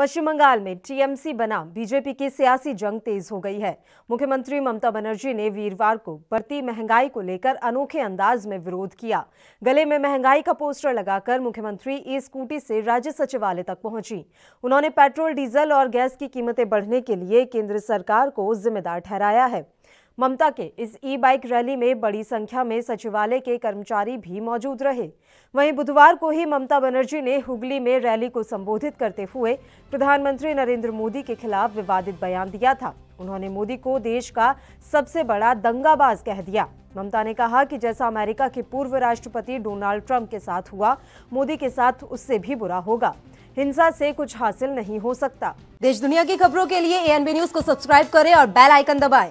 पश्चिम बंगाल में टीएमसी बना बीजेपी की सियासी जंग तेज हो गई है मुख्यमंत्री ममता बनर्जी ने वीरवार को बढ़ती महंगाई को लेकर अनोखे अंदाज में विरोध किया गले में महंगाई का पोस्टर लगाकर मुख्यमंत्री ई स्कूटी से राज्य सचिवालय तक पहुंची उन्होंने पेट्रोल डीजल और गैस की कीमतें बढ़ने के लिए केंद्र सरकार को जिम्मेदार ठहराया है ममता के इस ई बाइक रैली में बड़ी संख्या में सचिवालय के कर्मचारी भी मौजूद रहे वहीं बुधवार को ही ममता बनर्जी ने हुगली में रैली को संबोधित करते हुए प्रधानमंत्री नरेंद्र मोदी के खिलाफ विवादित बयान दिया था उन्होंने मोदी को देश का सबसे बड़ा दंगाबाज कह दिया ममता ने कहा कि जैसा अमेरिका के पूर्व राष्ट्रपति डोनाल्ड ट्रंप के साथ हुआ मोदी के साथ उससे भी बुरा होगा हिंसा से कुछ हासिल नहीं हो सकता देश दुनिया की खबरों के लिए एएनबी न्यूज को सब्सक्राइब करें और बेल आइकन दबाएं।